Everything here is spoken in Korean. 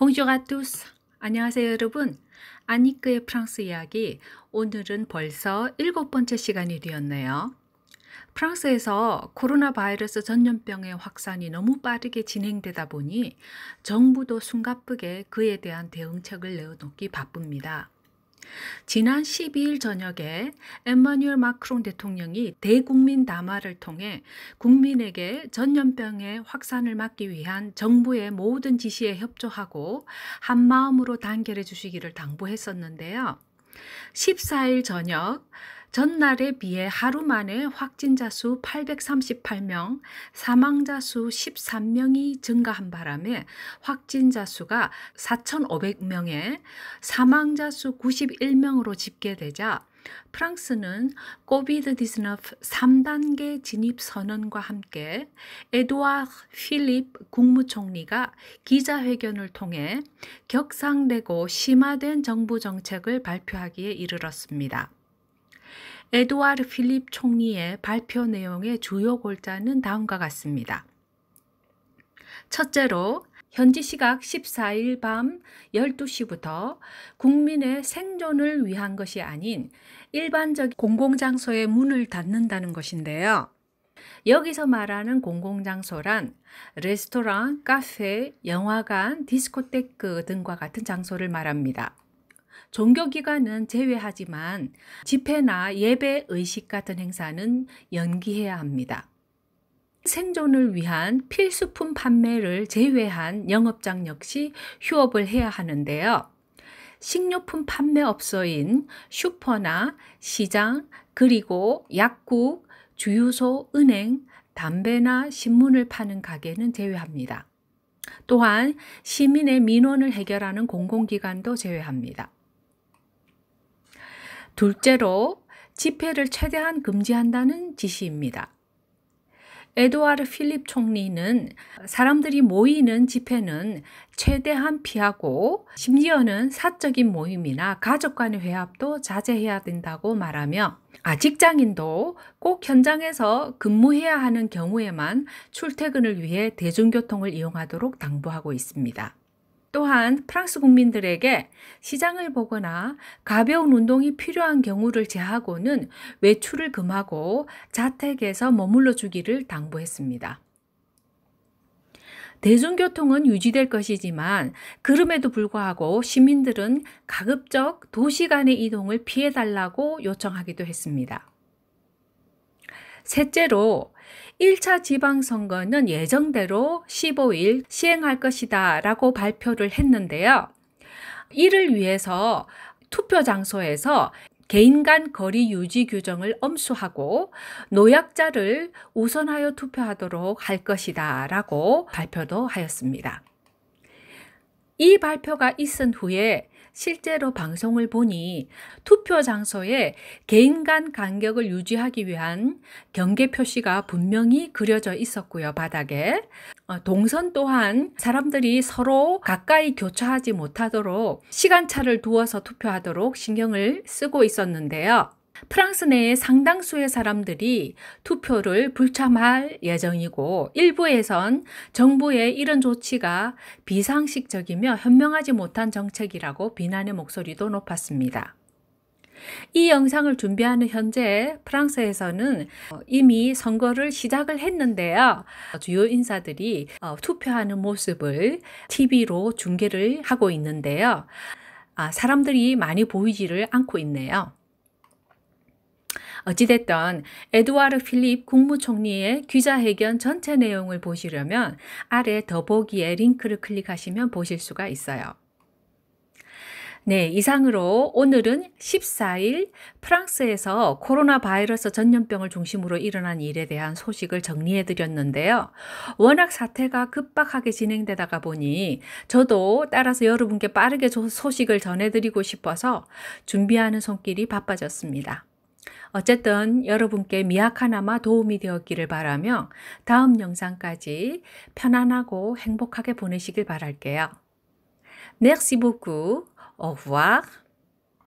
봉주 o 두스 안녕하세요 여러분. 아니크의 프랑스 이야기 오늘은 벌써 일곱 번째 시간이 되었네요. 프랑스에서 코로나 바이러스 전염병의 확산이 너무 빠르게 진행되다 보니 정부도 숨가쁘게 그에 대한 대응책을 내어놓기 바쁩니다. 지난 12일 저녁에 엠마뉴얼 마크롱 대통령이 대국민 담화를 통해 국민에게 전염병의 확산을 막기 위한 정부의 모든 지시에 협조하고 한마음으로 단결해 주시기를 당부했었는데요. 14일 저녁 전날에 비해 하루 만에 확진자 수 838명, 사망자 수 13명이 증가한 바람에 확진자 수가 4,500명에 사망자 수 91명으로 집계되자 프랑스는 꼬비드 디스너프 3단계 진입 선언과 함께 에두아 필립 국무총리가 기자회견을 통해 격상되고 심화된 정부 정책을 발표하기에 이르렀습니다. 에드와르 필립 총리의 발표 내용의 주요 골자는 다음과 같습니다. 첫째로 현지 시각 14일 밤 12시부터 국민의 생존을 위한 것이 아닌 일반적 공공장소의 문을 닫는다는 것인데요. 여기서 말하는 공공장소란 레스토랑, 카페, 영화관, 디스코테크 등과 같은 장소를 말합니다. 종교기관은 제외하지만 집회나 예배 의식 같은 행사는 연기해야 합니다. 생존을 위한 필수품 판매를 제외한 영업장 역시 휴업을 해야 하는데요. 식료품 판매업소인 슈퍼나 시장, 그리고 약국, 주유소, 은행, 담배나 신문을 파는 가게는 제외합니다. 또한 시민의 민원을 해결하는 공공기관도 제외합니다. 둘째로 집회를 최대한 금지한다는 지시입니다. 에드와르 필립 총리는 사람들이 모이는 집회는 최대한 피하고 심지어는 사적인 모임이나 가족 간의 회합도 자제해야 된다고 말하며 아, 직장인도 꼭 현장에서 근무해야 하는 경우에만 출퇴근을 위해 대중교통을 이용하도록 당부하고 있습니다. 또한 프랑스 국민들에게 시장을 보거나 가벼운 운동이 필요한 경우를 제하고는 외출을 금하고 자택에서 머물러 주기를 당부했습니다. 대중교통은 유지될 것이지만 그럼에도 불구하고 시민들은 가급적 도시 간의 이동을 피해달라고 요청하기도 했습니다. 셋째로 1차 지방선거는 예정대로 15일 시행할 것이다 라고 발표를 했는데요. 이를 위해서 투표 장소에서 개인 간 거리 유지 규정을 엄수하고 노약자를 우선하여 투표하도록 할 것이다 라고 발표도 하였습니다. 이 발표가 있은 후에 실제로 방송을 보니 투표 장소에 개인 간 간격을 유지하기 위한 경계 표시가 분명히 그려져 있었고요. 바닥에 어, 동선 또한 사람들이 서로 가까이 교차하지 못하도록 시간차를 두어서 투표하도록 신경을 쓰고 있었는데요. 프랑스 내의 상당수의 사람들이 투표를 불참할 예정이고 일부에선 정부의 이런 조치가 비상식적이며 현명하지 못한 정책이라고 비난의 목소리도 높았습니다. 이 영상을 준비하는 현재 프랑스에서는 어, 이미 선거를 시작을 했는데요. 주요 인사들이 어, 투표하는 모습을 TV로 중계를 하고 있는데요. 아, 사람들이 많이 보이지를 않고 있네요. 어찌됐던 에드와르 필립 국무총리의 귀자회견 전체 내용을 보시려면 아래 더보기에 링크를 클릭하시면 보실 수가 있어요. 네, 이상으로 오늘은 14일 프랑스에서 코로나 바이러스 전염병을 중심으로 일어난 일에 대한 소식을 정리해 드렸는데요. 워낙 사태가 급박하게 진행되다가 보니 저도 따라서 여러분께 빠르게 소식을 전해 드리고 싶어서 준비하는 손길이 바빠졌습니다. 어쨌든 여러분께 미약하나마 도움이 되었기를 바라며 다음 영상까지 편안하고 행복하게 보내시길 바랄게요. Merci beaucoup. Au revoir.